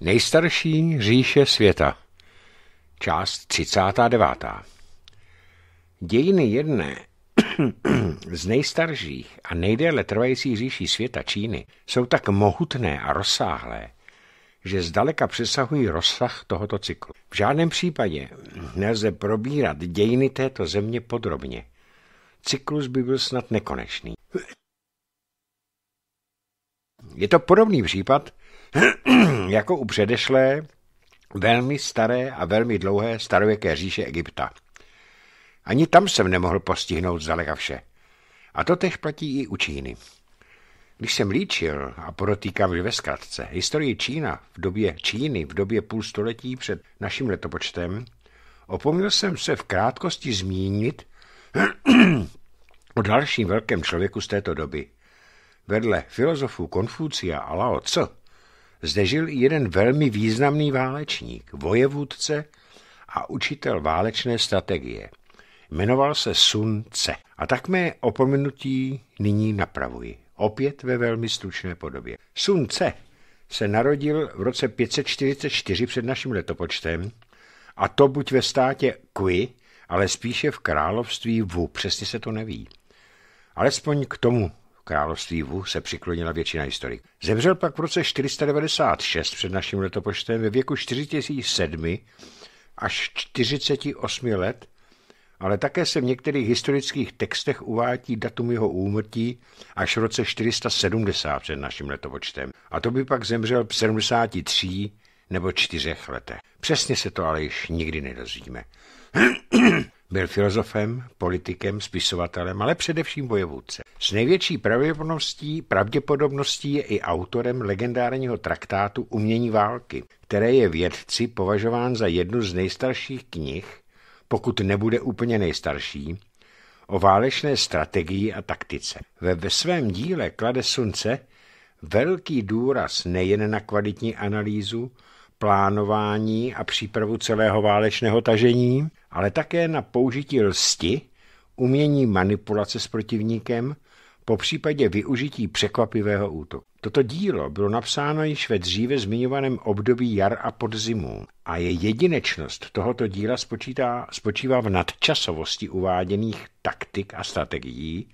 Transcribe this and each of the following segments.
Nejstarší říše světa Část 39. Dějiny jedné z nejstarších a nejdéle trvajících říší světa Číny jsou tak mohutné a rozsáhlé, že zdaleka přesahují rozsah tohoto cyklu. V žádném případě nelze probírat dějiny této země podrobně. Cyklus by byl snad nekonečný. Je to podobný případ, jako u předešlé, velmi staré a velmi dlouhé starověké říše Egypta. Ani tam jsem nemohl postihnout zdaleka vše. A to tež platí i u Číny. Když jsem líčil, a podotýkám, že ve zkratce, historii Čína v době Číny, v době půl století před naším letopočtem, opomněl jsem se v krátkosti zmínit o dalším velkém člověku z této doby. Vedle filozofů Konfucia a Lao Tse, zde žil i jeden velmi významný válečník, vojevůdce a učitel válečné strategie. Jmenoval se Sun Tse. A tak mé opomenutí nyní napravuji. Opět ve velmi stručné podobě. Sun Tse se narodil v roce 544 před naším letopočtem a to buď ve státě Kui, ale spíše v království Wu, přesně se to neví. Alespoň k tomu království Wu se přiklonila většina historik. Zemřel pak v roce 496 před naším letopočtem ve věku 4007 až 48 let, ale také se v některých historických textech uvádí datum jeho úmrtí až v roce 470 před naším letopočtem. A to by pak zemřel v 73 nebo 4 letech. Přesně se to ale již nikdy nedozvíme. Byl filozofem, politikem, spisovatelem, ale především vojevůdcem. S největší pravděpodobností, pravděpodobností je i autorem legendárního traktátu Umění války, které je vědci považován za jednu z nejstarších knih, pokud nebude úplně nejstarší, o válečné strategii a taktice. Ve, ve svém díle klade slunce velký důraz nejen na kvalitní analýzu, plánování a přípravu celého válečného tažení, ale také na použití lsti, umění manipulace s protivníkem, po případě využití překvapivého útoku. Toto dílo bylo napsáno již ve dříve zmiňovaném období jar a podzimu a je jedinečnost tohoto díla spočítá, spočívá v nadčasovosti uváděných taktik a strategií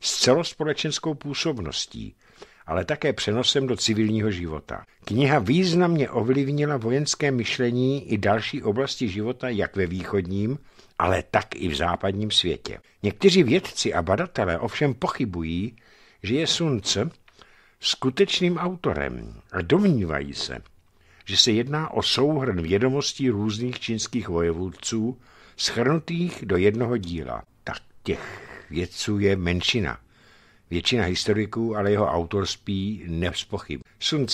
s celospolečenskou působností – ale také přenosem do civilního života. Kniha významně ovlivnila vojenské myšlení i další oblasti života jak ve východním, ale tak i v západním světě. Někteří vědci a badatelé ovšem pochybují, že je Sunce skutečným autorem a domnívají se, že se jedná o souhrn vědomostí různých čínských vojevůdců schrnutých do jednoho díla. Tak těch vědců je menšina. Většina historiků ale jeho spí nevzpochyb. Sun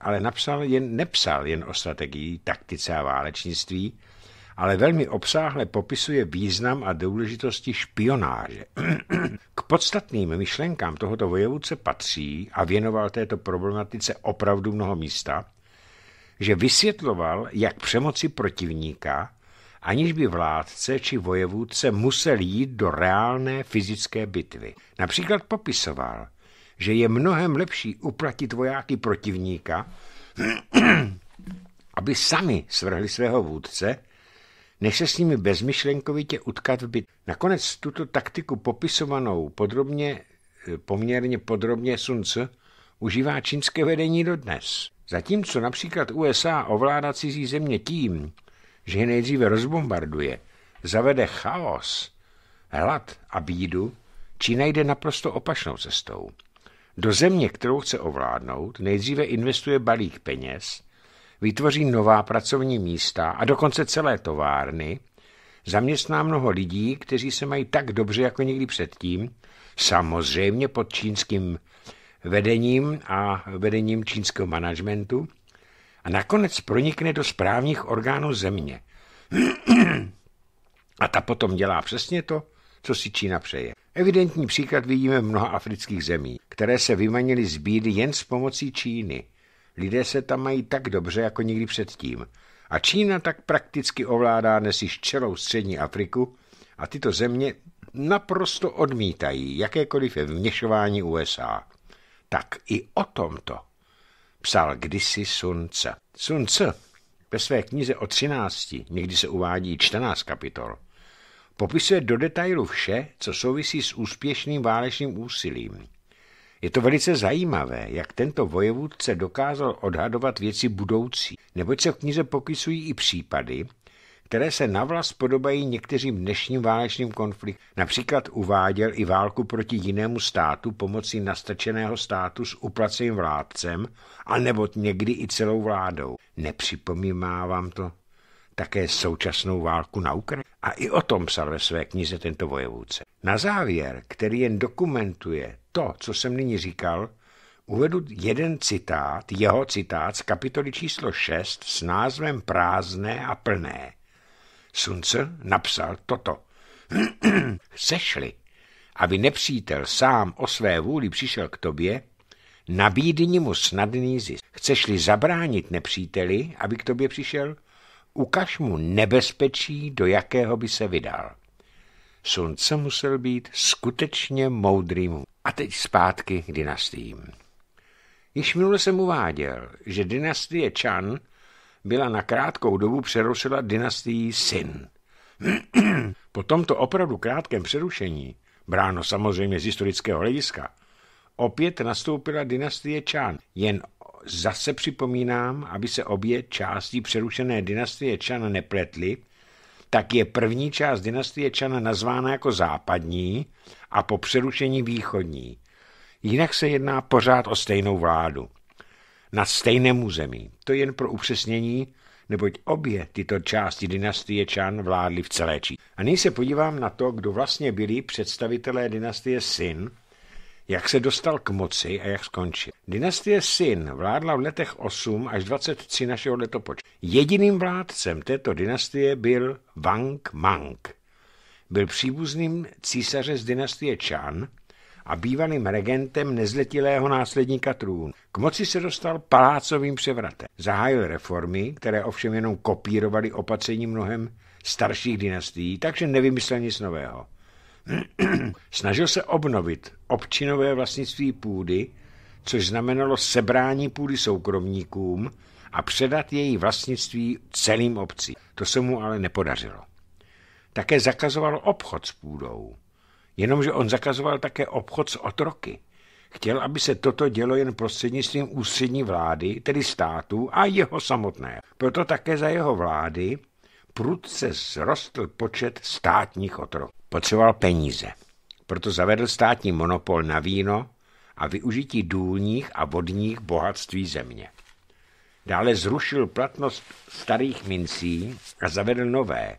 ale napsal jen, nepsal jen o strategii, taktice a válečnictví, ale velmi obsáhle popisuje význam a důležitosti špionáže. K podstatným myšlenkám tohoto vojevůdce patří a věnoval této problematice opravdu mnoho místa, že vysvětloval, jak přemoci protivníka aniž by vládce či vojevůdce musel jít do reálné fyzické bitvy. Například popisoval, že je mnohem lepší uplatit vojáky protivníka, aby sami svrhli svého vůdce, než se s nimi bezmyšlenkovitě utkat v bitvě. Nakonec tuto taktiku popisovanou podrobně, eh, poměrně podrobně Sunce užívá čínské vedení dodnes. Zatímco například USA ovládá cizí země tím, že je nejdříve rozbombarduje, zavede chaos, hlad a bídu, či najde naprosto opačnou cestou. Do země, kterou chce ovládnout, nejdříve investuje balík peněz, vytvoří nová pracovní místa a dokonce celé továrny, zaměstná mnoho lidí, kteří se mají tak dobře jako někdy předtím, samozřejmě pod čínským vedením a vedením čínského managementu, a nakonec pronikne do správních orgánů země. A ta potom dělá přesně to, co si Čína přeje. Evidentní příklad vidíme v mnoha afrických zemí, které se vymanily z bídy jen s pomocí Číny. Lidé se tam mají tak dobře, jako nikdy předtím. A Čína tak prakticky ovládá dnes již čelou střední Afriku a tyto země naprosto odmítají jakékoliv vměšování USA. Tak i o tomto psal kdysi Sunce. sunce. ve své knize o 13, někdy se uvádí 14 kapitol, popisuje do detailu vše, co souvisí s úspěšným válečným úsilím. Je to velice zajímavé, jak tento vojevůdce dokázal odhadovat věci budoucí, neboť se v knize popisují i případy, které se navlas podobají některým dnešním válečným konfliktům. Například uváděl i válku proti jinému státu pomocí nastačeného státu s uplacením vládcem, anebo někdy i celou vládou. Nepřipomíná vám to také současnou válku na Ukrajině? A i o tom psal ve své knize tento vojevůdce. Na závěr, který jen dokumentuje to, co jsem nyní říkal, uvedu jeden citát, jeho citát z kapitoly číslo 6 s názvem Prázdné a plné. Sunce napsal toto. Chceš-li, aby nepřítel sám o své vůli přišel k tobě, nabídni mu snadný zisk. Chceš-li zabránit nepříteli, aby k tobě přišel, ukaž mu nebezpečí, do jakého by se vydal. Sunce musel být skutečně moudrým. A teď zpátky k dynastím. Již minule jsem uváděl, že dynastie Chan – byla na krátkou dobu přerušila dynastií Sin. po tomto opravdu krátkém přerušení, bráno samozřejmě z historického hlediska, opět nastoupila dynastie Čan. Jen zase připomínám, aby se obě části přerušené dynastie Čan nepletly, tak je první část dynastie Čan nazvána jako západní a po přerušení východní. Jinak se jedná pořád o stejnou vládu na stejném území. To jen pro upřesnění, neboť obě tyto části dynastie Čan vládly v celé Číně. A nyní se podívám na to, kdo vlastně byli představitelé dynastie Sin, jak se dostal k moci a jak skončil. Dynastie Sin vládla v letech 8 až 23 našeho letopočtu. Jediným vládcem této dynastie byl Wang Mang. Byl příbuzným císaře z dynastie Chan, a bývalým regentem nezletilého následníka trůn. K moci se dostal palácovým převratem. Zahájil reformy, které ovšem jenom kopírovaly opatření mnohem starších dynastií, takže nevymyslel nic nového. Snažil se obnovit občinové vlastnictví půdy, což znamenalo sebrání půdy soukromníkům a předat její vlastnictví celým obcím. To se mu ale nepodařilo. Také zakazoval obchod s půdou. Jenomže on zakazoval také obchod s otroky. Chtěl, aby se toto dělo jen prostřednictvím ústřední vlády, tedy státu a jeho samotné. Proto také za jeho vlády prudce zrostl počet státních otroků. Potřeboval peníze. Proto zavedl státní monopol na víno a využití důlních a vodních bohatství země. Dále zrušil platnost starých mincí a zavedl nové.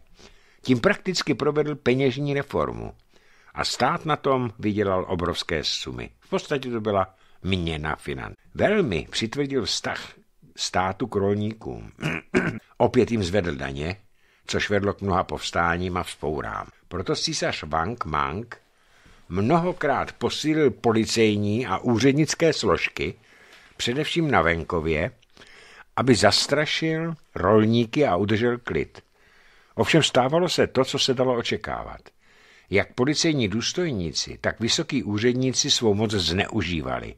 Tím prakticky provedl peněžní reformu a stát na tom vydělal obrovské sumy. V podstatě to byla měna finan. Velmi přitvrdil vztah státu k rolníkům. Opět jim zvedl daně, což vedlo k mnoha povstáním a vzpourám. Proto císař Wang Mang mnohokrát posílil policejní a úřednické složky, především na venkově, aby zastrašil rolníky a udržel klid. Ovšem stávalo se to, co se dalo očekávat. Jak policejní důstojníci, tak vysoký úředníci svou moc zneužívali.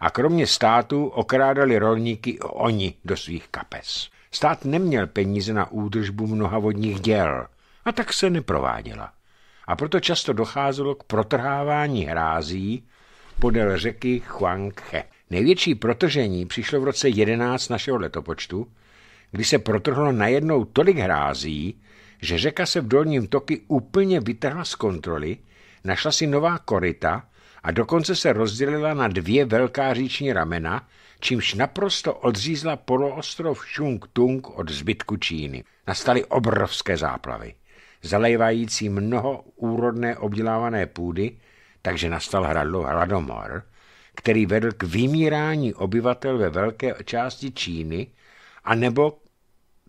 A kromě státu okrádali rolníky oni do svých kapes. Stát neměl peníze na údržbu mnoha vodních děl a tak se neprováděla. A proto často docházelo k protrhávání hrází podél řeky Huanghe. Největší protržení přišlo v roce 11 našeho letopočtu, kdy se protrhlo najednou tolik hrází, že řeka se v dolním toky úplně vytrhla z kontroly, našla si nová koryta a dokonce se rozdělila na dvě velká říční ramena, čímž naprosto odřízla poloostrov Šung-Tung od zbytku Číny. Nastaly obrovské záplavy, zalejvající mnoho úrodné obdělávané půdy, takže nastal hladomor, který vedl k vymírání obyvatel ve velké části Číny, anebo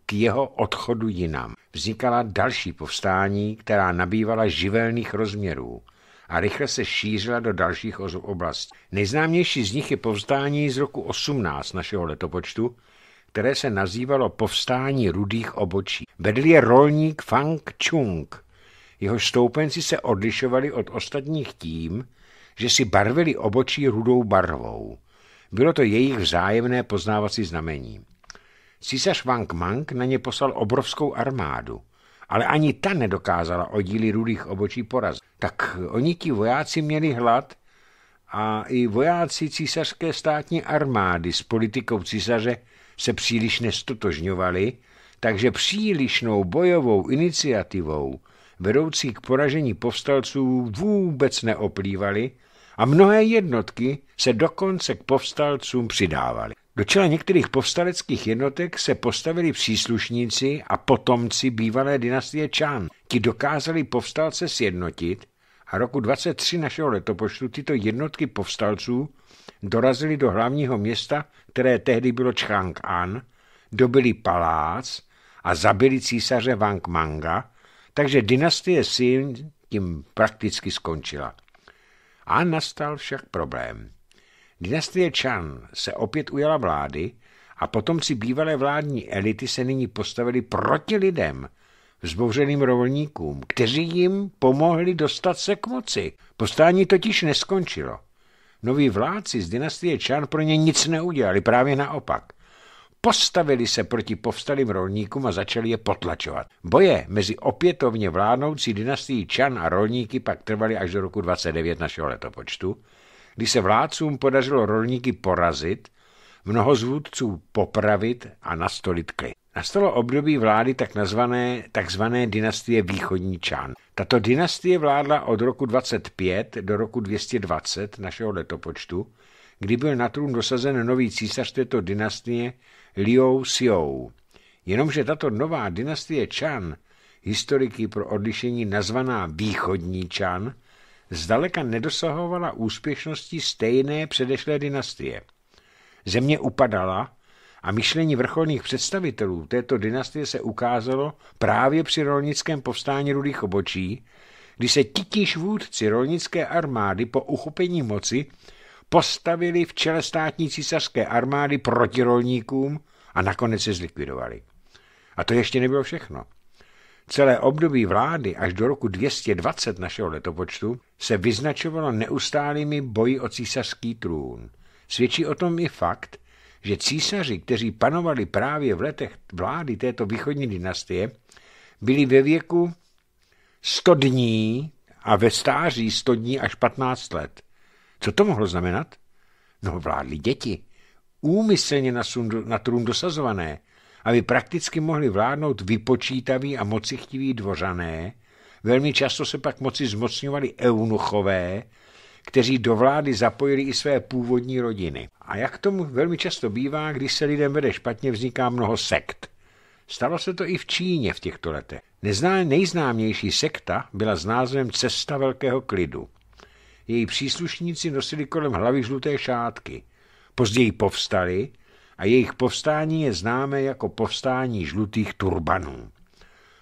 k jeho odchodu jinam. Vznikala další povstání, která nabývala živelných rozměrů a rychle se šířila do dalších oblastí. Nejznámější z nich je povstání z roku 18 našeho letopočtu, které se nazývalo povstání rudých obočí. Vedl je rolník Fang Chung. Jeho stoupenci se odlišovali od ostatních tím, že si barvili obočí rudou barvou. Bylo to jejich vzájemné poznávací znamení. Císař Wang Mang na ně poslal obrovskou armádu, ale ani ta nedokázala oddíly rudých obočí porazit. Tak oni ti vojáci měli hlad a i vojáci císařské státní armády s politikou císaře se příliš nestotožňovali, takže přílišnou bojovou iniciativou vedoucí k poražení povstalců vůbec neoplývali a mnohé jednotky se dokonce k povstalcům přidávaly. Do čela některých povstaleckých jednotek se postavili příslušníci a potomci bývalé dynastie Čán. Ti dokázali povstalce sjednotit a roku 23 našeho letopočtu tyto jednotky povstalců dorazily do hlavního města, které tehdy bylo Čchang An, dobili palác a zabili císaře Wang Manga, takže dynastie Sin tím prakticky skončila. A nastal však problém. Dynastie Chan se opět ujala vlády a potomci bývalé vládní elity se nyní postavili proti lidem, vzbouřeným rovolníkům, kteří jim pomohli dostat se k moci. Postání totiž neskončilo. Noví vládci z dynastie Chan pro ně nic neudělali, právě naopak. Postavili se proti povstalým rolníkům a začali je potlačovat. Boje mezi opětovně vládnoucí dynastií Chan a rolníky pak trvaly až do roku 29 našeho letopočtu, kdy se vládcům podařilo rolníky porazit, mnoho z vůdců popravit a nastolit klid. Nastalo období vlády tak nazvané, takzvané dynastie východní Čan. Tato dynastie vládla od roku 25 do roku 220 našeho letopočtu, kdy byl na trůn dosazen nový císař této dynastie Liou Siou. Jenomže tato nová dynastie Čan, historiky pro odlišení nazvaná východní Čan, zdaleka nedosahovala úspěšnosti stejné předešlé dynastie. Země upadala a myšlení vrcholných představitelů této dynastie se ukázalo právě při rolnickém povstání rudých obočí, kdy se titíž vůdci rolnické armády po uchopení moci postavili v čele státní císařské armády proti rolníkům a nakonec se zlikvidovali. A to ještě nebylo všechno. Celé období vlády až do roku 220 našeho letopočtu se vyznačovalo neustálými boji o císařský trůn. Svědčí o tom i fakt, že císaři, kteří panovali právě v letech vlády této východní dynastie, byli ve věku 100 dní a ve stáří 100 dní až 15 let. Co to mohlo znamenat? No vládli děti, úmyslně na, sundu, na trůn dosazované, aby prakticky mohli vládnout vypočítaví a mocichtiví dvořané, velmi často se pak moci zmocňovali eunuchové, kteří do vlády zapojili i své původní rodiny. A jak tomu velmi často bývá, když se lidem vede špatně, vzniká mnoho sekt. Stalo se to i v Číně v těchto letech. Nezná, nejznámější sekta byla s názvem Cesta velkého klidu. Její příslušníci nosili kolem hlavy žluté šátky. Později povstali a jejich povstání je známé jako povstání žlutých turbanů.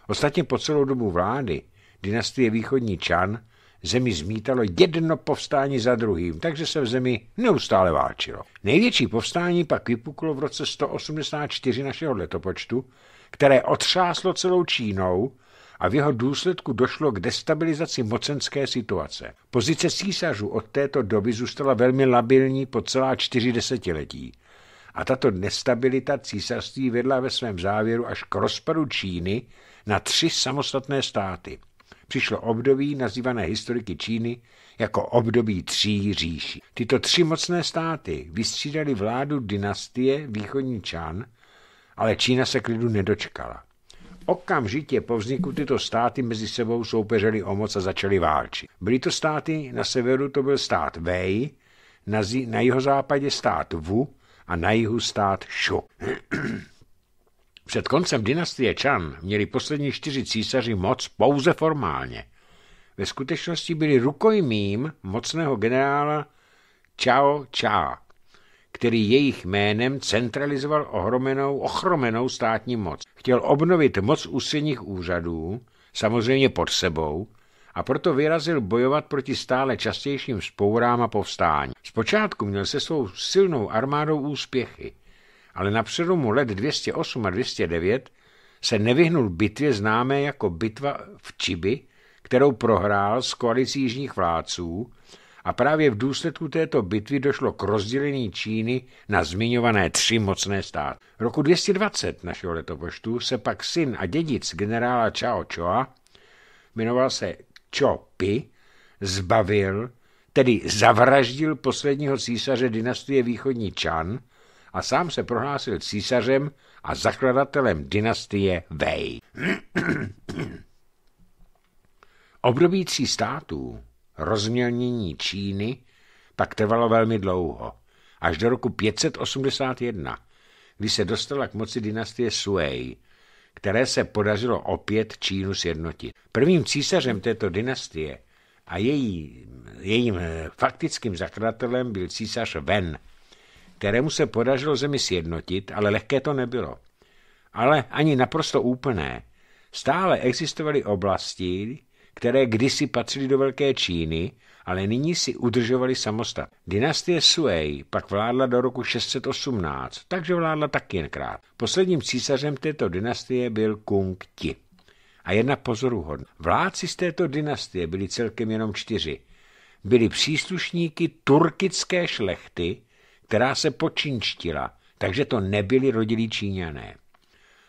Ostatně po celou dobu vlády dynastie východní Čan zemi zmítalo jedno povstání za druhým, takže se v zemi neustále válčilo. Největší povstání pak vypuklo v roce 184 našeho letopočtu, které otřáslo celou Čínou a v jeho důsledku došlo k destabilizaci mocenské situace. Pozice císařů od této doby zůstala velmi labilní po celá čtyři desetiletí a tato nestabilita císařství vedla ve svém závěru až k rozpadu Číny na tři samostatné státy. Přišlo období nazývané historiky Číny jako období tří říší. Tyto tři mocné státy vystřídali vládu dynastie východní Čan, ale Čína se klidu nedočkala. Okamžitě po vzniku tyto státy mezi sebou soupeřili o moc a začali válčit. Byly to státy, na severu to byl stát Wei, na, na jihozápadě stát Wu a na jihu stát Šu. Před koncem dynastie Chan měli poslední čtyři císaři moc pouze formálně. Ve skutečnosti byli rukojmím mocného generála Chao Cha, který jejich jménem centralizoval ohromenou, ochromenou státní moc. Chtěl obnovit moc ústředních úřadů, samozřejmě pod sebou, a proto vyrazil bojovat proti stále častějším spourám a povstání. Zpočátku měl se svou silnou armádou úspěchy, ale na přelomu let 208 a 209 se nevyhnul bitvě známé jako bitva v Čiby, kterou prohrál s koalicí jižních vládců a právě v důsledku této bitvy došlo k rozdělení Číny na zmiňované tři mocné státy. Roku 220 našeho letopoštu se pak syn a dědic generála Chao Choa jmenoval se Čopy zbavil, tedy zavraždil posledního císaře dynastie východní čan a sám se prohlásil císařem a zakladatelem dynastie Wei. Obdobící států, rozmělnění Číny, pak trvalo velmi dlouho, až do roku 581, kdy se dostala k moci dynastie Suei, které se podařilo opět Čínu sjednotit. Prvním císařem této dynastie a její, jejím eh, faktickým zakladatelem byl císař Wen, kterému se podařilo zemi sjednotit, ale lehké to nebylo. Ale ani naprosto úplné. Stále existovaly oblasti, které kdysi patřily do Velké Číny ale nyní si udržovali samostat. Dynastie Sui pak vládla do roku 618, takže vládla tak jenkrát. Posledním císařem této dynastie byl Kung Ti. A jedna pozoruhodná. Vládci z této dynastie byli celkem jenom čtyři. Byli příslušníky turkické šlechty, která se počinčtila, takže to nebyli rodilí Číňané.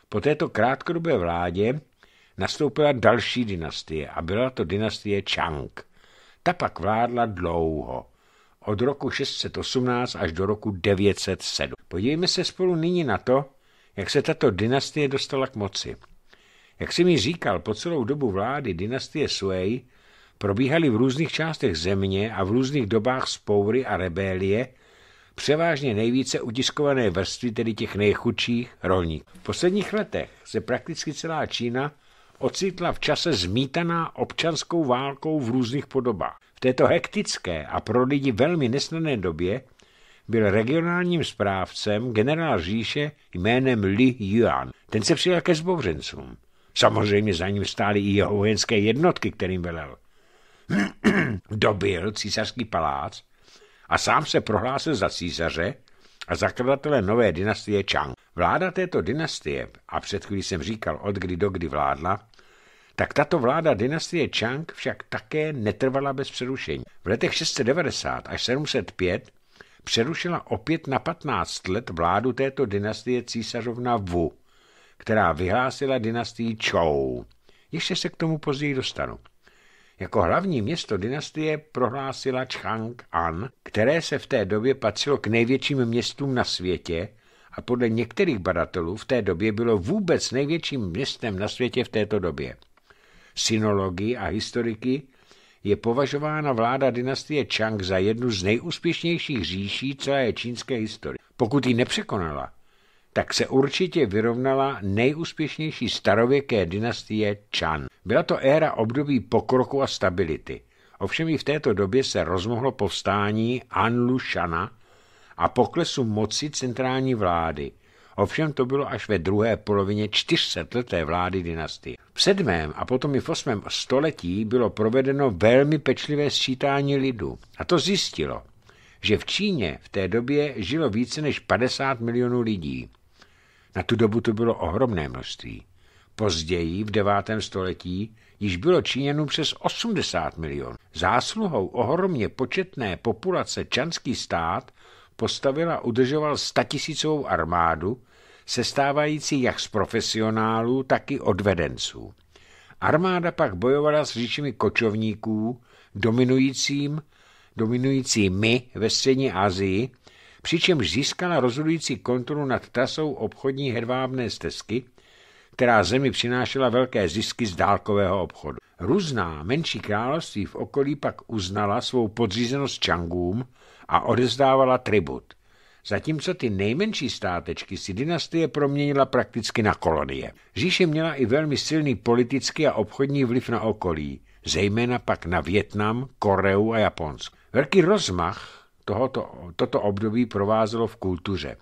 Po této krátkodobé vládě nastoupila další dynastie a byla to dynastie Chang. Ta pak vládla dlouho, od roku 618 až do roku 907. Podívejme se spolu nyní na to, jak se tato dynastie dostala k moci. Jak jsem mi říkal, po celou dobu vlády dynastie Suej probíhaly v různých částech země a v různých dobách spoury a rebélie, převážně nejvíce utiskované vrstvy, tedy těch nejchudších rolníků. V posledních letech se prakticky celá Čína ocitla v čase zmítaná občanskou válkou v různých podobách. V této hektické a pro lidi velmi nesnadné době byl regionálním správcem generál říše jménem Li Yuan. Ten se přijel ke zbovřencům. Samozřejmě za ním stály i jeho vojenské jednotky, kterým velel. Dobil císařský palác a sám se prohlásil za císaře a zakladatele nové dynastie Chang. Vláda této dynastie, a před chvílí jsem říkal, od kdy do kdy vládla, tak tato vláda dynastie Chang však také netrvala bez přerušení. V letech 690 až 705 přerušila opět na 15 let vládu této dynastie císařovna Wu, která vyhlásila dynastii Chou. Ještě se k tomu později dostanu. Jako hlavní město dynastie prohlásila Chang An, které se v té době patřilo k největším městům na světě a podle některých badatelů v té době bylo vůbec největším městem na světě v této době. Synologii a historiky je považována vláda dynastie Chang za jednu z nejúspěšnějších říší celé čínské historie. Pokud ji nepřekonala, tak se určitě vyrovnala nejúspěšnější starověké dynastie Chang. Byla to éra období pokroku a stability. Ovšem i v této době se rozmohlo povstání Anlu Shana a poklesu moci centrální vlády. Ovšem to bylo až ve druhé polovině 400 leté vlády dynastie. V sedmém a potom i v osmém století bylo provedeno velmi pečlivé sčítání lidu. A to zjistilo, že v Číně v té době žilo více než 50 milionů lidí. Na tu dobu to bylo ohromné množství. Později, v devátém století, již bylo činěno přes 80 milionů. Zásluhou ohromně početné populace čanský stát postavil a udržoval statisícovou armádu, sestávající jak z profesionálů, tak i odvedenců. Armáda pak bojovala s říčemi kočovníků, dominujícím, dominujícími ve střední Asii, přičemž získala rozhodující kontrolu nad trasou obchodní hedvábné stezky – která zemi přinášela velké zisky z dálkového obchodu. Různá menší království v okolí pak uznala svou podřízenost Čangům a odezdávala tribut. Zatímco ty nejmenší státečky si dynastie proměnila prakticky na kolonie. Říše měla i velmi silný politický a obchodní vliv na okolí, zejména pak na Větnam, Koreu a Japonsku. Velký rozmach tohoto, toto období provázelo v kultuře.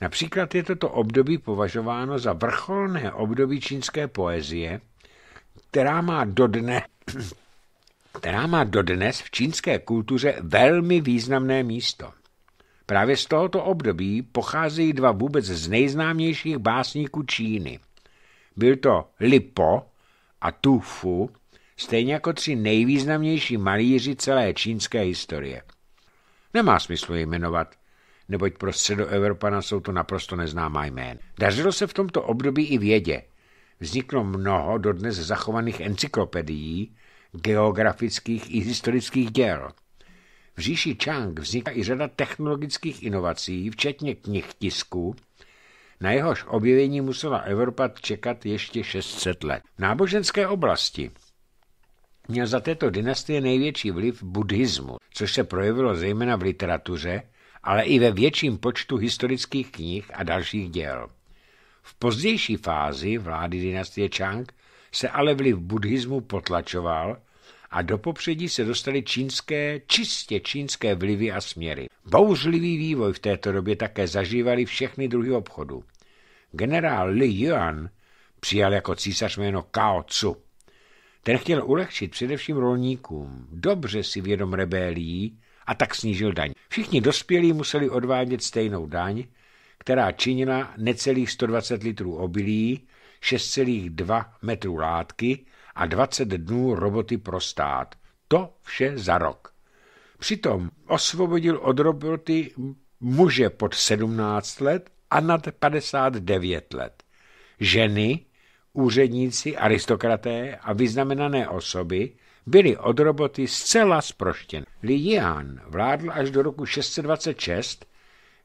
Například je toto období považováno za vrcholné období čínské poezie, která má dodne, která má dodnes v čínské kultuře velmi významné místo. Právě z tohoto období pocházejí dva vůbec z nejznámějších básníků Číny. Byl to Lipo a Tu Fu, stejně jako tři nejvýznamnější malíři celé čínské historie. Nemá smysl je jmenovat, neboť pro středoevropana jsou to naprosto neznámá jména. Dařilo se v tomto období i vědě. Vzniklo mnoho dodnes zachovaných encyklopedií, geografických i historických děl. V říši Chang vznikla i řada technologických inovací, včetně knih tisku, na jehož objevení musela Evropa čekat ještě 600 let. V náboženské oblasti měl za této dynastie největší vliv buddhismu, což se projevilo zejména v literatuře, ale i ve větším počtu historických knih a dalších děl. V pozdější fázi vlády dynastie Chang se ale vliv buddhismu potlačoval a do popředí se dostaly čínské, čistě čínské vlivy a směry. Bouřlivý vývoj v této době také zažívali všechny druhy obchodu. Generál Li Yuan přijal jako císař jméno Kao Tzu. Ten chtěl ulehčit především rolníkům, dobře si vědom rebelií, a tak snížil daň. Všichni dospělí museli odvádět stejnou daň, která činila necelých 120 litrů obilí, 6,2 metrů látky a 20 dnů roboty pro stát. To vše za rok. Přitom osvobodil od roboty muže pod 17 let a nad 59 let. Ženy, úředníci, aristokraté a vyznamenané osoby byly od roboty zcela zproštěny. Li Jian vládl až do roku 626,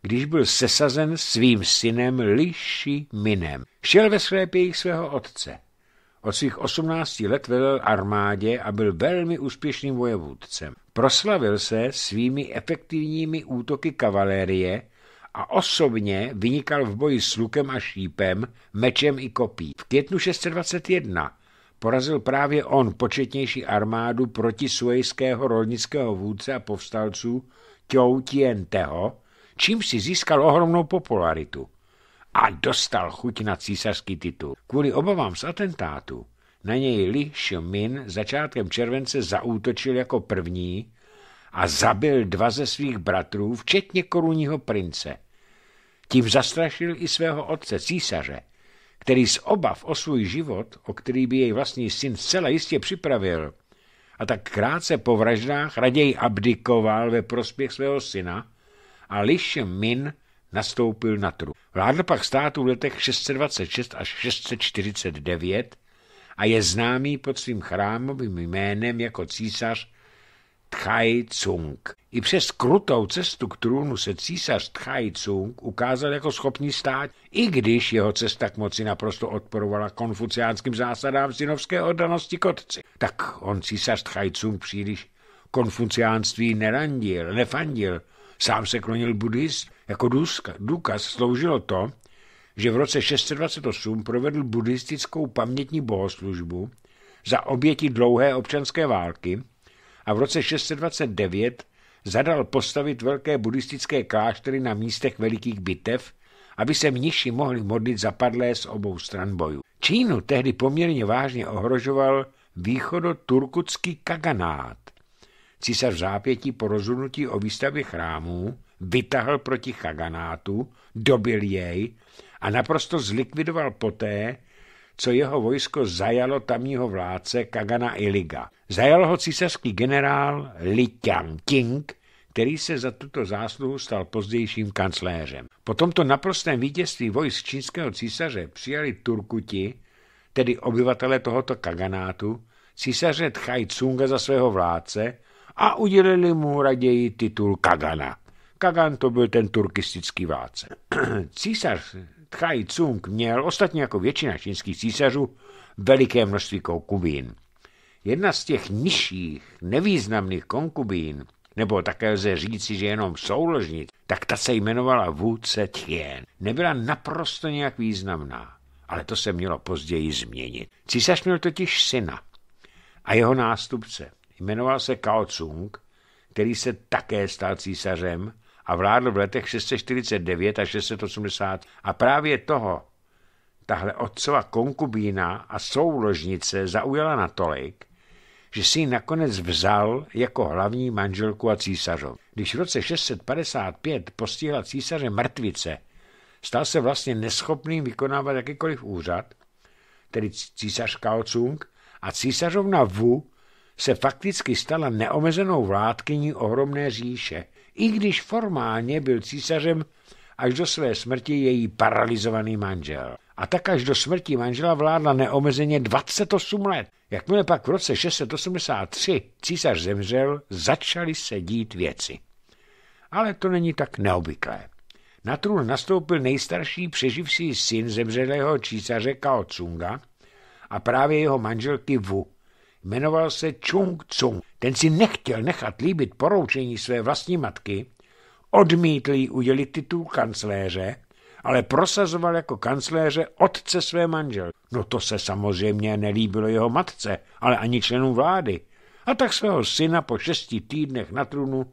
když byl sesazen svým synem Li Shi Minem. Šel ve sklépějích svého otce. Od svých 18 let velel armádě a byl velmi úspěšným vojevůdcem. Proslavil se svými efektivními útoky kavalérie a osobně vynikal v boji s lukem a šípem, mečem i kopí. V květnu 621 porazil právě on početnější armádu proti suejského rolnického vůdce a povstalců Ťou Tienteho, čím si získal ohromnou popularitu a dostal chuť na císařský titul. Kvůli obavám z atentátu na něj Li Xiumin začátkem července zaútočil jako první a zabil dva ze svých bratrů, včetně korunního prince. Tím zastrašil i svého otce, císaře, který z obav o svůj život, o který by jej vlastní syn zcela jistě připravil, a tak krátce po vraždách raději abdikoval ve prospěch svého syna a Liš Min nastoupil na trůn. Vládl pak státu v letech 626 až 649 a je známý pod svým chrámovým jménem jako císař Tchaj Cung. I přes krutou cestu k trůnu se císař Tchaj Cung ukázal jako schopný stát, i když jeho cesta k moci naprosto odporovala konfuciánským zásadám synovské oddanosti kotci. Tak on císař Tchaj Cung příliš konfuciánství nerandil, nefandil, sám se klonil buddhist. Jako důkaz sloužilo to, že v roce 628 provedl buddhistickou pamětní bohoslužbu za oběti dlouhé občanské války, a v roce 629 zadal postavit velké buddhistické kláštery na místech velikých bitev, aby se mniši mohli modlit zapadlé z obou stran boju. Čínu tehdy poměrně vážně ohrožoval východo kaganát. Císař v zápětí po rozhodnutí o výstavě chrámů vytahl proti kaganátu, dobil jej a naprosto zlikvidoval poté, co jeho vojsko zajalo tamního vládce Kagana Iliga. Zajal ho císařský generál Li Tiang, který se za tuto zásluhu stal pozdějším kancléřem. Po tomto naprostém vítězství vojsk čínského císaře přijali Turkuti, tedy obyvatele tohoto kaganátu, císaře Tchaj Tsunga za svého vládce a udělili mu raději titul Kagana. Kagan to byl ten turkistický vládce. Císař Tchaj Cung měl, ostatně jako většina čínských císařů, veliké množství konkubín. Jedna z těch nižších, nevýznamných konkubín, nebo také lze říci, že jenom souložnic, tak ta se jmenovala Wu Tien. Nebyla naprosto nějak významná, ale to se mělo později změnit. Císař měl totiž syna a jeho nástupce. Jmenoval se Kao Cung, který se také stal císařem a vládl v letech 649 a 680. A právě toho tahle otcova konkubína a souložnice zaujala natolik, že si ji nakonec vzal jako hlavní manželku a císařov. Když v roce 655 postihla císaře mrtvice, stal se vlastně neschopným vykonávat jakýkoliv úřad, tedy císař Kaocung, a císařovna Wu se fakticky stala neomezenou vládkyní ohromné říše, i když formálně byl císařem až do své smrti její paralizovaný manžel. A tak až do smrti manžela vládla neomezeně 28 let. Jakmile pak v roce 683 císař zemřel, začaly se dít věci. Ale to není tak neobvyklé. Na trůn nastoupil nejstarší přeživší syn zemřelého císaře Cao Tsunga a právě jeho manželky Vuk. Jmenoval se Chung Tsung. Ten si nechtěl nechat líbit poroučení své vlastní matky, odmítl jí udělit titul kancléře, ale prosazoval jako kancléře otce své manžel. No to se samozřejmě nelíbilo jeho matce, ale ani členům vlády. A tak svého syna po šesti týdnech na trůnu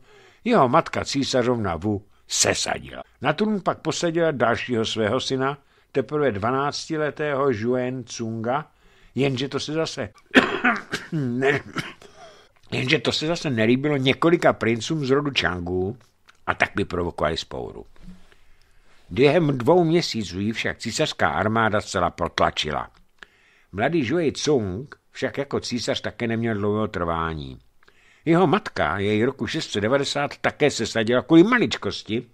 jeho matka císařovna Wu sesadila. Na trůn pak posadila dalšího svého syna, teprve dvanáctiletého Juen Tsunga, Jenže to se zase... ne, jenže to se zase nelíbilo několika princům z rodu Changu a tak by provokovali spouru. Během dvou měsíců ji však císařská armáda zcela protlačila. Mladý Žuej Cung však jako císař také neměl dlouho trvání. Jeho matka, její roku 690, také se sadila kvůli maličkosti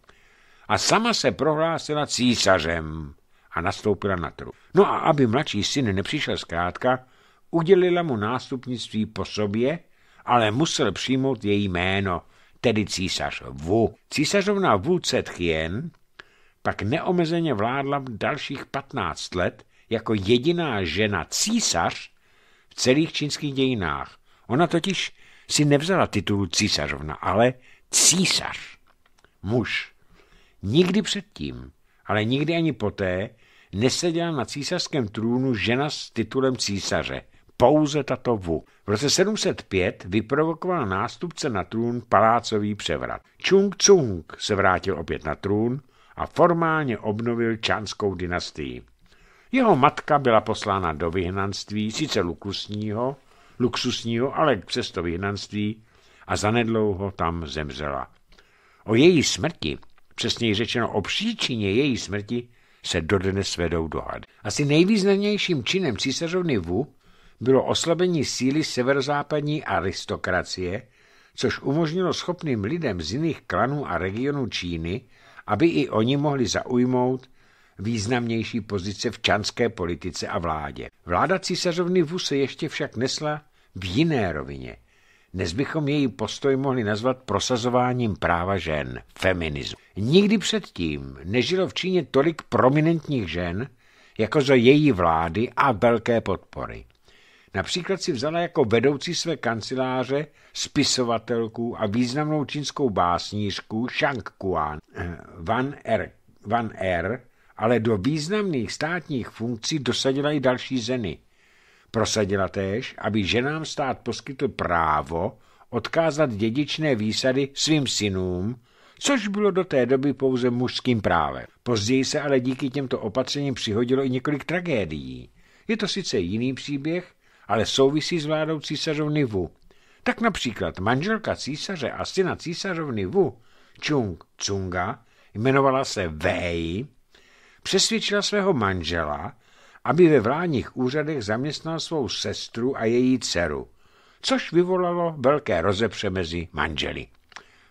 a sama se prohlásila císařem a nastoupila na trůn. No a aby mladší syn nepřišel zkrátka, udělila mu nástupnictví po sobě, ale musel přijmout její jméno, tedy císař Wu. Císařovna Wu Cetchien pak neomezeně vládla dalších 15 let jako jediná žena císař v celých čínských dějinách. Ona totiž si nevzala titul císařovna, ale císař, muž. Nikdy předtím, ale nikdy ani poté neseděla na císařském trůnu žena s titulem císaře, pouze tato Wu. V roce 705 vyprovokoval nástupce na trůn palácový převrat. Chung Tsung se vrátil opět na trůn a formálně obnovil čánskou dynastii. Jeho matka byla poslána do vyhnanství, sice lukusního, luxusního, ale přesto vyhnanství a zanedlouho tam zemřela. O její smrti, přesněji řečeno o příčině její smrti, se dodnes vedou dohady. Asi nejvýznamnějším činem císařovny Wu bylo oslabení síly severozápadní aristokracie, což umožnilo schopným lidem z jiných klanů a regionů Číny, aby i oni mohli zaujmout významnější pozice v čanské politice a vládě. Vláda císařovny Wu se ještě však nesla v jiné rovině – dnes bychom její postoj mohli nazvat prosazováním práva žen, feminismu. Nikdy předtím nežilo v Číně tolik prominentních žen, jako za její vlády a velké podpory. Například si vzala jako vedoucí své kanceláře spisovatelku a významnou čínskou básnířku Shang Kuan, eh, Van Er, Van er ale do významných státních funkcí dosadila i další ženy – Prosadila též, aby ženám stát poskytl právo odkázat dědičné výsady svým synům, což bylo do té doby pouze mužským právem. Později se ale díky těmto opatřením přihodilo i několik tragédií. Je to sice jiný příběh, ale souvisí s vládou císařovny Wu. Tak například manželka císaře a syna císařovny Wu, Chung Tsunga, jmenovala se Wei, přesvědčila svého manžela, aby ve vládních úřadech zaměstnal svou sestru a její dceru, což vyvolalo velké rozepře mezi manželi.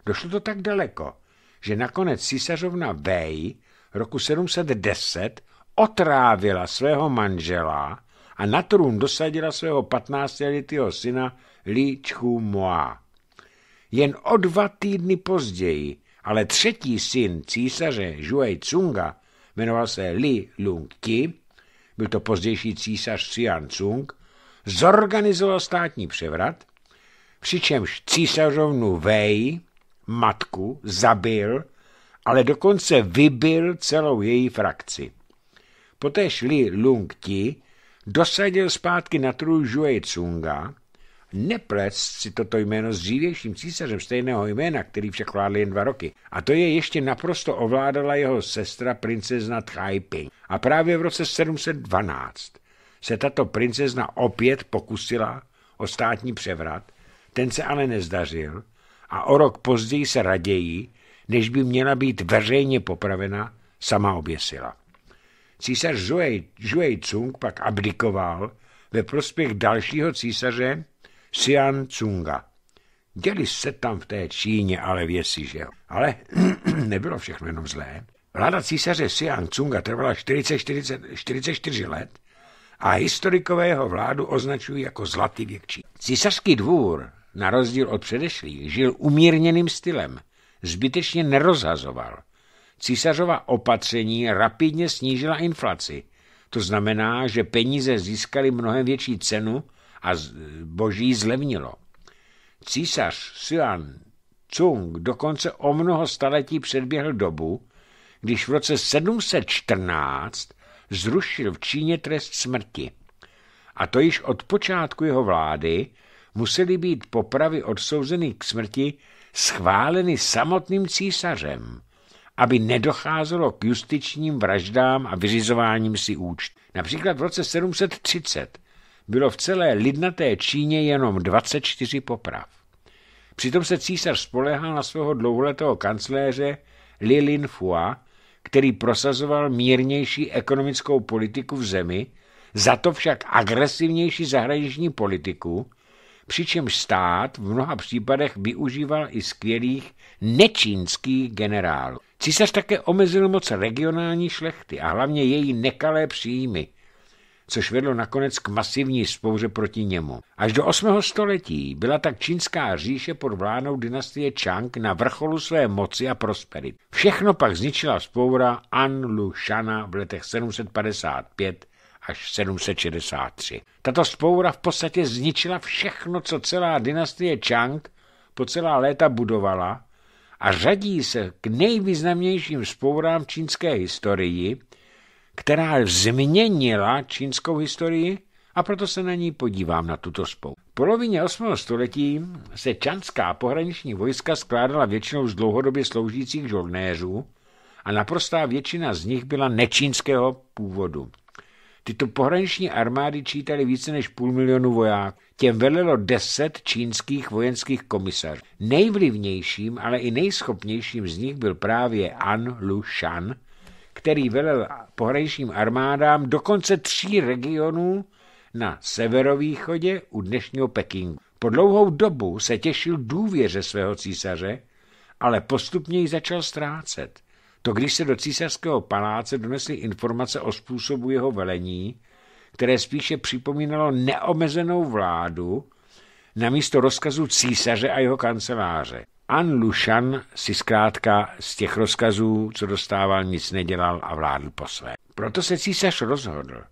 Došlo to tak daleko, že nakonec císařovna Vej roku 710 otrávila svého manžela a na trůn dosadila svého 15-letého syna Li Moa. Jen o dva týdny později, ale třetí syn císaře Zhuai Tsunga, jmenoval se Li Lung Ki, byl to pozdější císař Xianzung, zorganizoval státní převrat, přičemž císařovnu Wei, matku, zabil, ale dokonce vybil celou její frakci. Poté šli Lung Ti, dosadil zpátky na trůj Zhuei Tsunga, neplest si toto jméno s dřívějším císařem stejného jména, který však vládl jen dva roky. A to je ještě naprosto ovládala jeho sestra princezna Tchajping. A právě v roce 712 se tato princezna opět pokusila o státní převrat, ten se ale nezdařil a o rok později se raději, než by měla být veřejně popravena, sama oběsila. Císař Zhuai Cung pak abdikoval ve prospěch dalšího císaře Sian Tsunga. Děli se tam v té Číně, ale věsi, že jo. Ale nebylo všechno jenom zlé. Vláda císaře Sian Tsunga trvala 40, 40, 44 let a historikové jeho vládu označují jako zlatý věk Číny. Císařský dvůr, na rozdíl od předešlých, žil umírněným stylem. Zbytečně nerozhazoval. Císařova opatření rapidně snížila inflaci. To znamená, že peníze získaly mnohem větší cenu a boží zlevnilo. Císař Sian Cung dokonce o mnoho staletí předběhl dobu, když v roce 714 zrušil v Číně trest smrti. A to již od počátku jeho vlády museli být popravy odsouzeny k smrti schváleny samotným císařem, aby nedocházelo k justičním vraždám a vyřizováním si účt. Například v roce 730 bylo v celé lidnaté Číně jenom 24 poprav. Přitom se císař spolehal na svého dlouholetého kancléře Li Linfua, který prosazoval mírnější ekonomickou politiku v zemi, za to však agresivnější zahraniční politiku, přičemž stát v mnoha případech využíval i skvělých nečínských generálů. Císař také omezil moc regionální šlechty a hlavně její nekalé příjmy – což vedlo nakonec k masivní spouře proti němu. Až do 8. století byla tak čínská říše pod vládou dynastie Chang na vrcholu své moci a prosperity. Všechno pak zničila spoura Lu Shana v letech 755 až 763. Tato spoura v podstatě zničila všechno, co celá dynastie Chang po celá léta budovala a řadí se k nejvýznamnějším spourám čínské historii, která změnila čínskou historii a proto se na ní podívám na tuto spou. V polovině 8. století se čanská pohraniční vojska skládala většinou z dlouhodobě sloužících žornéřů a naprostá většina z nich byla nečínského původu. Tyto pohraniční armády čítaly více než půl milionu vojáků. Těm velelo deset čínských vojenských komisařů. Nejvlivnějším, ale i nejschopnějším z nich byl právě An Lu Shan, který velel pohrejším armádám dokonce tří regionů na severovýchodě u dnešního Pekingu. Po dlouhou dobu se těšil důvěře svého císaře, ale postupně ji začal ztrácet. To, když se do císařského paláce donesly informace o způsobu jeho velení, které spíše připomínalo neomezenou vládu, namísto rozkazu císaře a jeho kanceláře. An Lušan si zkrátka z těch rozkazů, co dostával, nic nedělal a vládl po své. Proto se císař rozhodl,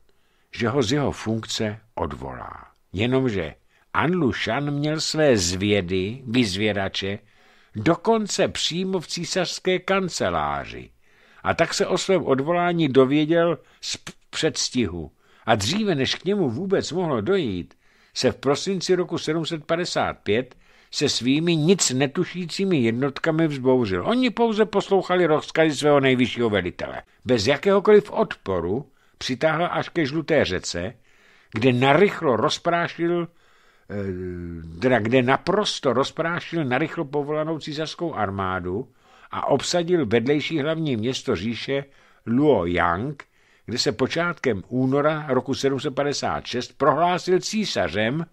že ho z jeho funkce odvolá. Jenomže An Lušan měl své zvědy, vyzvědače, dokonce přímo v císařské kanceláři. A tak se o svém odvolání dověděl z předstihu. A dříve, než k němu vůbec mohlo dojít, se v prosinci roku 755 se svými nic netušícími jednotkami vzbouřil. Oni pouze poslouchali rozkazy svého nejvyššího velitele. Bez jakéhokoliv odporu přitáhl až ke žluté řece, kde narychlo rozprášil eh, teda kde naprosto rozprášil narychlo povolanou císařskou armádu a obsadil vedlejší hlavní město říše Luoyang, kde se počátkem února roku 756 prohlásil císařem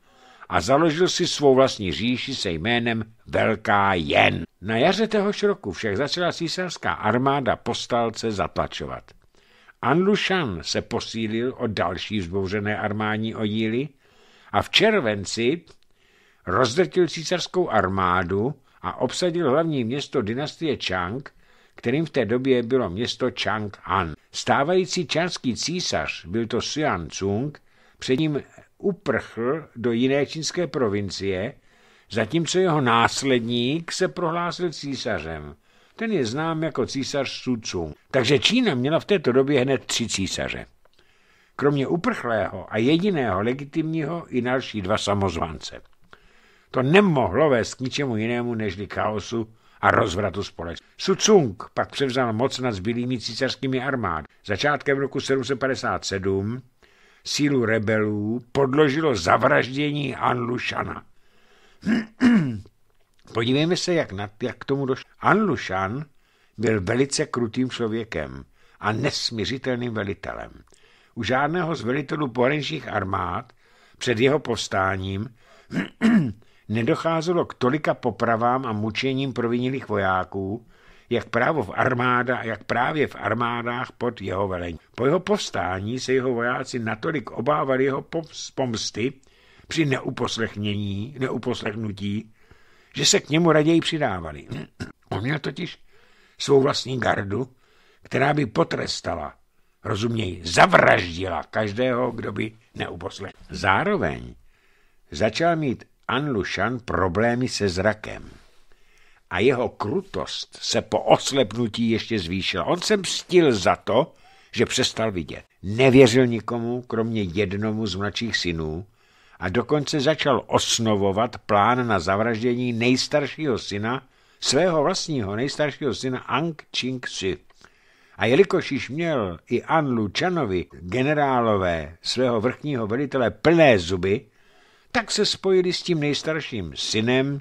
a založil si svou vlastní říši se jménem Velká Jen. Na jaře téhož roku však začala císařská armáda postalce zatlačovat. Anlušan se posílil o další vzbouřené armádní odíly a v červenci rozdrtil císařskou armádu a obsadil hlavní město dynastie Chang, kterým v té době bylo město Chang'an. Stávající čánský císař byl to Suan Cung, před ním uprchl do jiné čínské provincie, zatímco jeho následník se prohlásil císařem. Ten je znám jako císař Su Tsung. Takže Čína měla v této době hned tři císaře. Kromě uprchlého a jediného legitimního i další dva samozvance. To nemohlo vést k ničemu jinému nežli chaosu a rozvratu společnosti. Su Tsung pak převzal moc nad zbylými císařskými armády. Začátkem roku 757 sílu rebelů podložilo zavraždění Anlušana. Podívejme se, jak, na, jak k tomu došlo. Anlušan byl velice krutým člověkem a nesmířitelným velitelem. U žádného z velitelů pohraničních armád před jeho povstáním nedocházelo k tolika popravám a mučením provinilých vojáků, jak, právo v armáda, jak právě v armádách pod jeho velení. Po jeho povstání se jeho vojáci natolik obávali jeho pomsty při neuposlechnění, neuposlechnutí, že se k němu raději přidávali. On měl totiž svou vlastní gardu, která by potrestala, rozuměj, zavraždila každého, kdo by neuposlech. Zároveň začal mít Anlušan problémy se zrakem a jeho krutost se po oslepnutí ještě zvýšila. On se mstil za to, že přestal vidět. Nevěřil nikomu, kromě jednomu z mladších synů, a dokonce začal osnovovat plán na zavraždění nejstaršího syna, svého vlastního nejstaršího syna Ang Ching Si. A jelikož již měl i An Lu Chanovi generálové svého vrchního velitele plné zuby, tak se spojili s tím nejstarším synem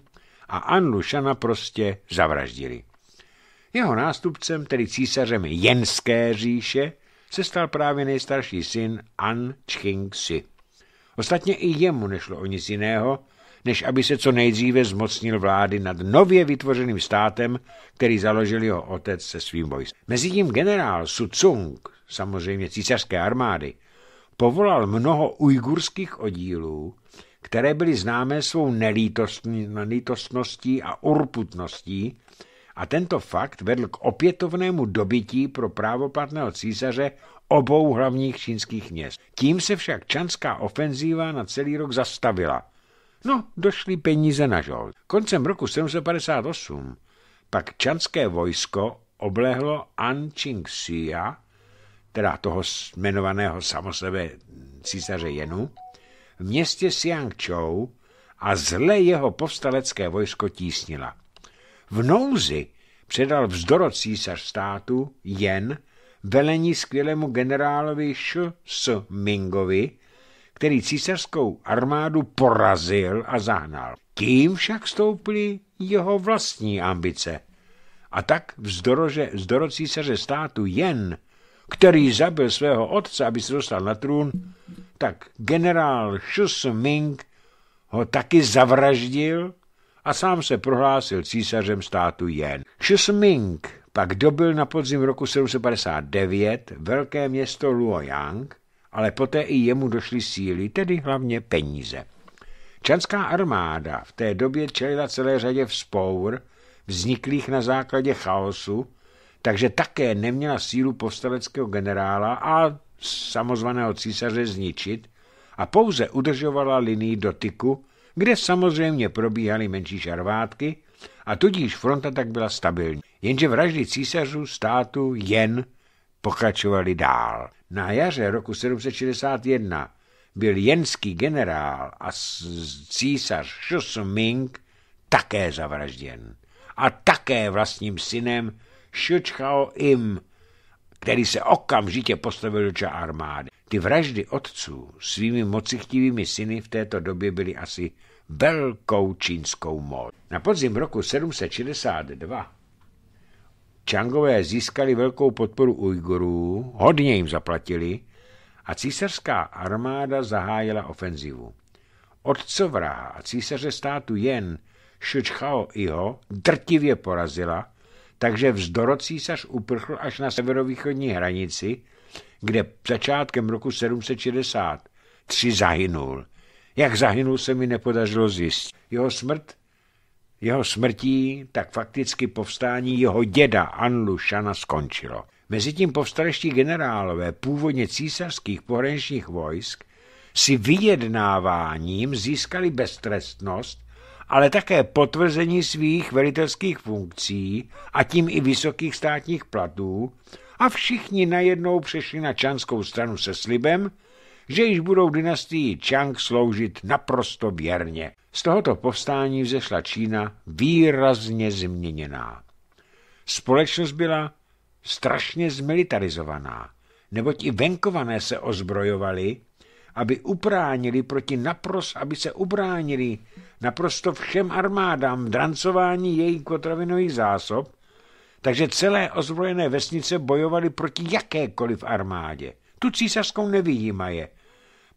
a Annu Šana prostě zavraždili. Jeho nástupcem, tedy císařem Jenské říše, se stal právě nejstarší syn An Ching Si. Ostatně i jemu nešlo o nic jiného, než aby se co nejdříve zmocnil vlády nad nově vytvořeným státem, který založil jeho otec se svým vojskem. Mezitím generál Su Tsung, samozřejmě císařské armády, povolal mnoho ujgurských oddílů, které byly známé svou nelítostností a urputností, a tento fakt vedl k opětovnému dobytí pro právoplatného císaře obou hlavních čínských měst. Tím se však čanská ofenzíva na celý rok zastavila. No, došly peníze na žol. Koncem roku 758 pak čanské vojsko oblehlo Sia, teda toho jmenovaného samosebe císaře Jenu, městě Siangčou a zle jeho povstalecké vojsko tísnila. V nouzi předal vzdoro císař státu jen velení skvělému generálovi Š. S. Mingovi, který císařskou armádu porazil a zahnal. Tím však stoupily jeho vlastní ambice. A tak vzdoro, že, vzdoro císaře státu jen který zabil svého otce, aby se dostal na trůn, tak generál Shus Ming ho taky zavraždil a sám se prohlásil císařem státu Jen. Shus Ming pak dobil na podzim roku 759 velké město Luoyang, ale poté i jemu došly síly, tedy hlavně peníze. Čanská armáda v té době čelila celé řadě vzpour, vzniklých na základě chaosu, takže také neměla sílu povstaleckého generála a samozvaného císaře zničit a pouze udržovala linii dotyku, kde samozřejmě probíhaly menší šarvátky a tudíž fronta tak byla stabilní. Jenže vraždy císařů státu jen pokračovaly dál. Na jaře roku 761 byl jenský generál a císař Ming také zavražděn a také vlastním synem Šučchao Im, který se okamžitě postavil do čela armády. Ty vraždy otců svými mocichtivými syny v této době byly asi velkou čínskou mód. Na podzim roku 762 Čangové získali velkou podporu Ujgurů, hodně jim zaplatili a císařská armáda zahájila ofenzivu. Otcovraha a císaře státu Jen Šučchao Iho drtivě porazila takže vzdoro císař uprchl až na severovýchodní hranici, kde začátkem roku 763 zahynul. Jak zahynul se mi nepodařilo zjistit. Jeho smrt jeho smrtí tak fakticky povstání jeho děda Anlušana skončilo. Mezitím povstaleští generálové původně císařských pohraničních vojsk si vyjednáváním získali beztrestnost ale také potvrzení svých velitelských funkcí a tím i vysokých státních platů a všichni najednou přešli na čanskou stranu se slibem, že již budou dynastii Čang sloužit naprosto věrně. Z tohoto povstání vzešla Čína výrazně změněná. Společnost byla strašně zmilitarizovaná, neboť i venkované se ozbrojovali, aby ubránili proti napros, aby se ubránili naprosto všem armádám v drancování jejich kotravinových zásob, takže celé ozbrojené vesnice bojovaly proti jakékoliv armádě. Tu císařskou nevyjímaje,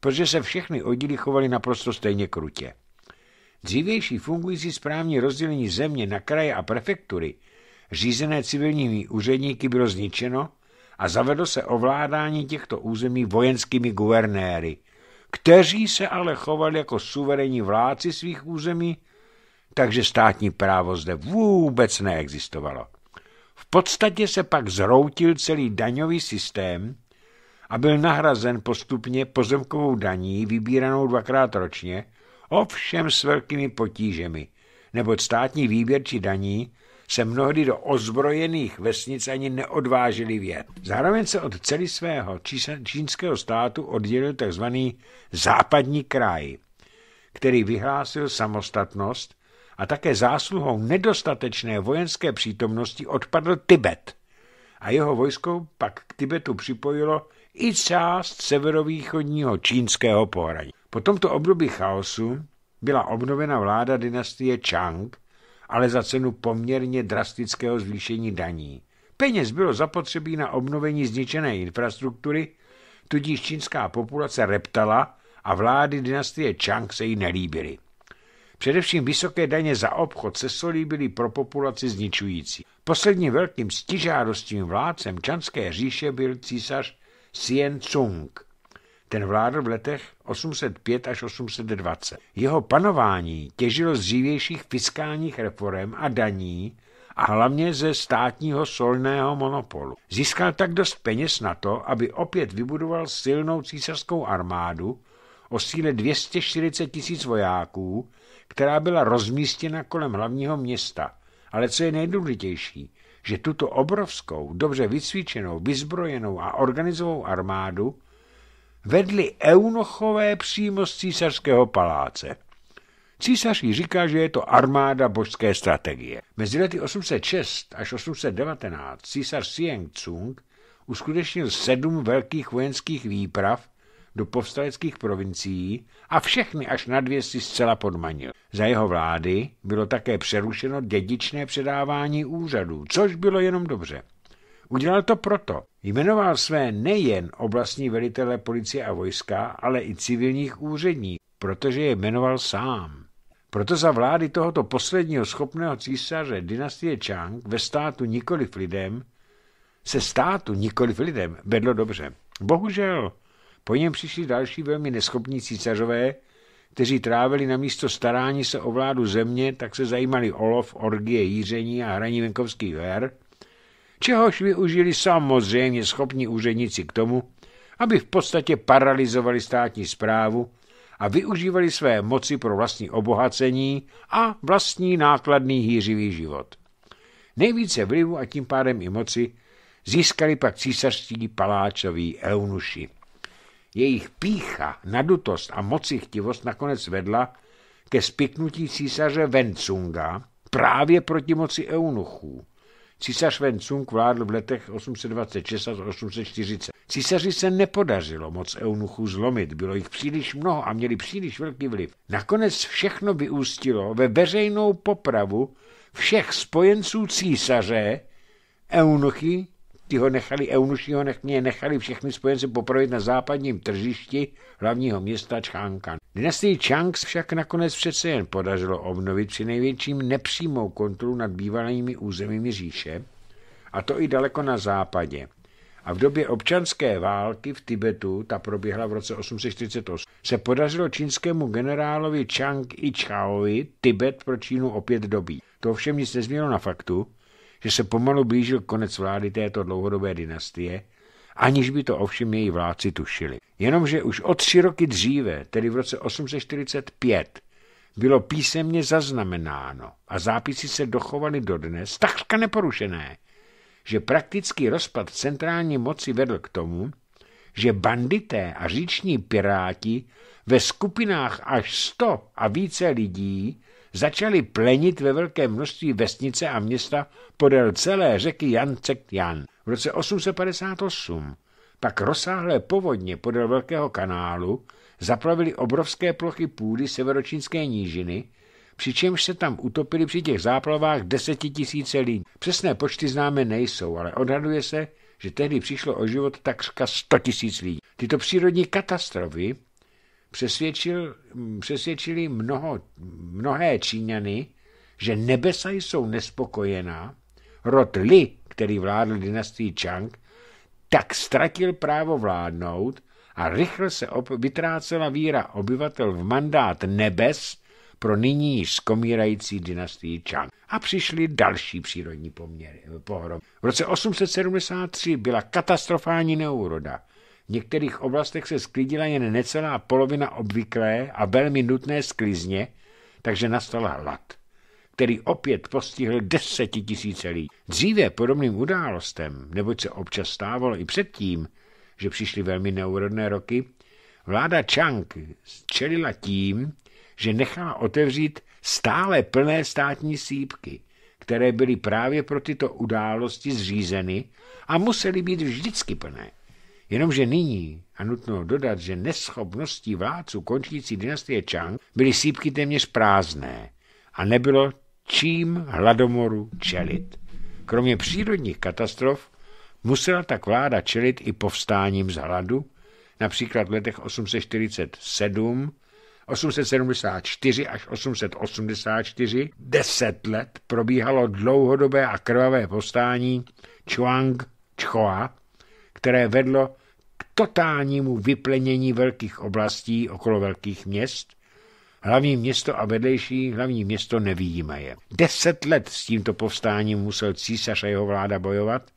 protože se všechny oddíly chovaly naprosto stejně krutě. Dřívější fungující správní rozdělení země na kraje a prefektury, řízené civilními úředníky, bylo zničeno a zavedlo se ovládání těchto území vojenskými guvernéry – kteří se ale chovali jako suverénní vláci svých území, takže státní právo zde vůbec neexistovalo. V podstatě se pak zroutil celý daňový systém a byl nahrazen postupně pozemkovou daní vybíranou dvakrát ročně, ovšem s velkými potížemi, neboť státní výběrčí daní se mnohdy do ozbrojených vesnic ani neodvážili vjet. Zároveň se od celý svého čínského státu oddělil tzv. západní kraj, který vyhlásil samostatnost a také zásluhou nedostatečné vojenské přítomnosti odpadl Tibet a jeho vojsko pak k Tibetu připojilo i část severovýchodního čínského pohraní. Po tomto období chaosu byla obnovena vláda dynastie Chang – ale za cenu poměrně drastického zvýšení daní. Peněz bylo zapotřebí na obnovení zničené infrastruktury, tudíž čínská populace reptala a vlády dynastie Chang se jí nelíbily. Především vysoké daně za obchod se solí byly pro populaci zničující. Posledním velkým stižádostím vládcem Čanské říše byl císař Sien Tsung – ten vládl v letech 805 až 820. Jeho panování těžilo z dřívějších fiskálních reform a daní a hlavně ze státního solného monopolu. Získal tak dost peněz na to, aby opět vybudoval silnou císařskou armádu o síle 240 tisíc vojáků, která byla rozmístěna kolem hlavního města. Ale co je nejdůležitější, že tuto obrovskou, dobře vycvičenou, vyzbrojenou a organizovanou armádu vedli eunochové přímo z císařského paláce. Císař jí říká, že je to armáda božské strategie. Mezi lety 806 až 819 císař Sieng Tsung uskutečnil sedm velkých vojenských výprav do povstaleckých provincií a všechny až na dvě si zcela podmanil. Za jeho vlády bylo také přerušeno dědičné předávání úřadů, což bylo jenom dobře. Udělal to proto. Jmenoval své nejen oblastní velitele policie a vojska, ale i civilních úřední, protože je jmenoval sám. Proto za vlády tohoto posledního schopného císaře dynastie Chang ve státu nikoliv lidem, se státu nikoliv lidem vedlo dobře. Bohužel, po něm přišli další velmi neschopní císařové, kteří trávili na místo starání se o vládu země, tak se zajímali olov, orgie, jíření a hraní venkovských her – čehož využili samozřejmě schopní úředníci k tomu, aby v podstatě paralizovali státní zprávu a využívali své moci pro vlastní obohacení a vlastní nákladný hýřivý život. Nejvíce vlivu a tím pádem i moci získali pak císařští paláčoví eunuši. Jejich pícha, nadutost a mocichtivost nakonec vedla ke spiknutí císaře Vencunga právě proti moci eunuchů Císař Vencung vládl v letech 826 až 840. Císaři se nepodařilo moc eunuchů zlomit, bylo jich příliš mnoho a měli příliš velký vliv. Nakonec všechno vyústilo ve veřejnou popravu všech spojenců císaře, eunuchy, ty ho nechali, eunuši ho nech, nechali všechny spojence popravit na západním tržišti hlavního města Čchánka. Dynastii Changs však nakonec přece jen podařilo obnovit při největším nepřímou kontrolu nad bývalými územími říše, a to i daleko na západě. A v době občanské války v Tibetu, ta proběhla v roce 848, se podařilo čínskému generálovi Chang Chaovi Tibet pro Čínu opět dobít. To ovšem nic nezměnilo na faktu, že se pomalu blížil konec vlády této dlouhodobé dynastie aniž by to ovšem její vládci tušili. Jenomže už o tři roky dříve, tedy v roce 845, bylo písemně zaznamenáno a zápisy se dochovaly dodnes takřka neporušené, že praktický rozpad centrální moci vedl k tomu, že bandité a říční piráti ve skupinách až 100 a více lidí začali plenit ve velké množství vesnice a města podél celé řeky Jancek Jan v roce 858 pak rozsáhlé povodně podél Velkého kanálu zaplavily obrovské plochy půdy severočínské nížiny, přičemž se tam utopili při těch záplavách desetitisíce lidí. Přesné počty známe nejsou, ale odhaduje se, že tehdy přišlo o život takřka 100 tisíc lidí. Tyto přírodní katastrofy přesvědčil, přesvědčili mnoho, mnohé Číňany, že nebesa jsou nespokojená, rod Li který vládl dynastii Chang, tak ztratil právo vládnout a rychle se vytrácela víra obyvatel v mandát nebes pro nyní již skomírající dynastii Chang. A přišly další přírodní poměry, pohrom. V roce 873 byla katastrofální neúroda. V některých oblastech se sklidila jen necelá polovina obvyklé a velmi nutné sklizně, takže nastal hlad který opět postihl desetitisíce lidí. Dříve podobným událostem, neboť se občas stávalo i předtím, že přišly velmi neurodné roky, vláda Chang čelila tím, že nechala otevřít stále plné státní sípky, které byly právě pro tyto události zřízeny a musely být vždycky plné. Jenomže nyní, a nutno dodat, že neschopností vládců končící dynastie Chang byly sípky téměř prázdné a nebylo čím hladomoru čelit. Kromě přírodních katastrof musela tak vláda čelit i povstáním z hladu, například v letech 847, 874 až 884, deset let probíhalo dlouhodobé a krvavé povstání Chuang Chua, které vedlo k totálnímu vyplenění velkých oblastí okolo velkých měst Hlavní město a vedlejší hlavní město nevidíme je. Deset let s tímto povstáním musel císař a jeho vláda bojovat,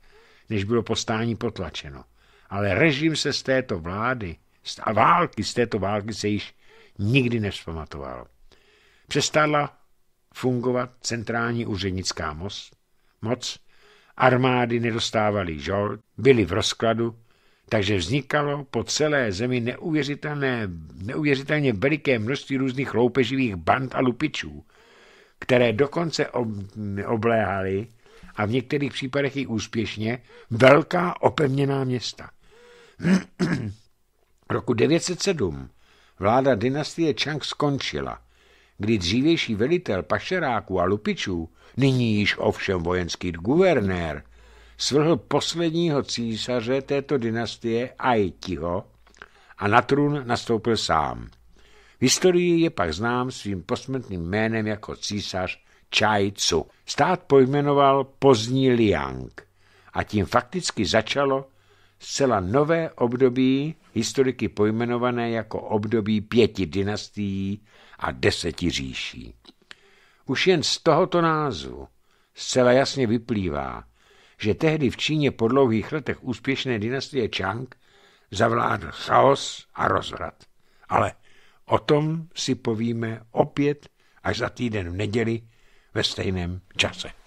než bylo povstání potlačeno. Ale režim se z této vlády a války z této války se již nikdy nevzpamatoval. Přestala fungovat centrální úřednická moc, moc armády nedostávaly žol, byly v rozkladu, takže vznikalo po celé zemi neuvěřitelné, neuvěřitelně veliké množství různých loupeživých band a lupičů, které dokonce ob, obléhaly a v některých případech i úspěšně velká opevněná města. Roku 907 vláda dynastie Chang skončila, kdy dřívější velitel pašeráků a lupičů, nyní již ovšem vojenský guvernér, svrhl posledního císaře této dynastie Aitiho a na trůn nastoupil sám. V historii je pak znám svým posmrtným jménem jako císař Chai Tzu. Stát pojmenoval pozdní Liang a tím fakticky začalo zcela nové období historiky pojmenované jako období pěti dynastií a deseti říší. Už jen z tohoto názvu zcela jasně vyplývá, že tehdy v Číně po dlouhých letech úspěšné dynastie Chang zavládl chaos a rozvrat. Ale o tom si povíme opět až za týden v neděli ve stejném čase.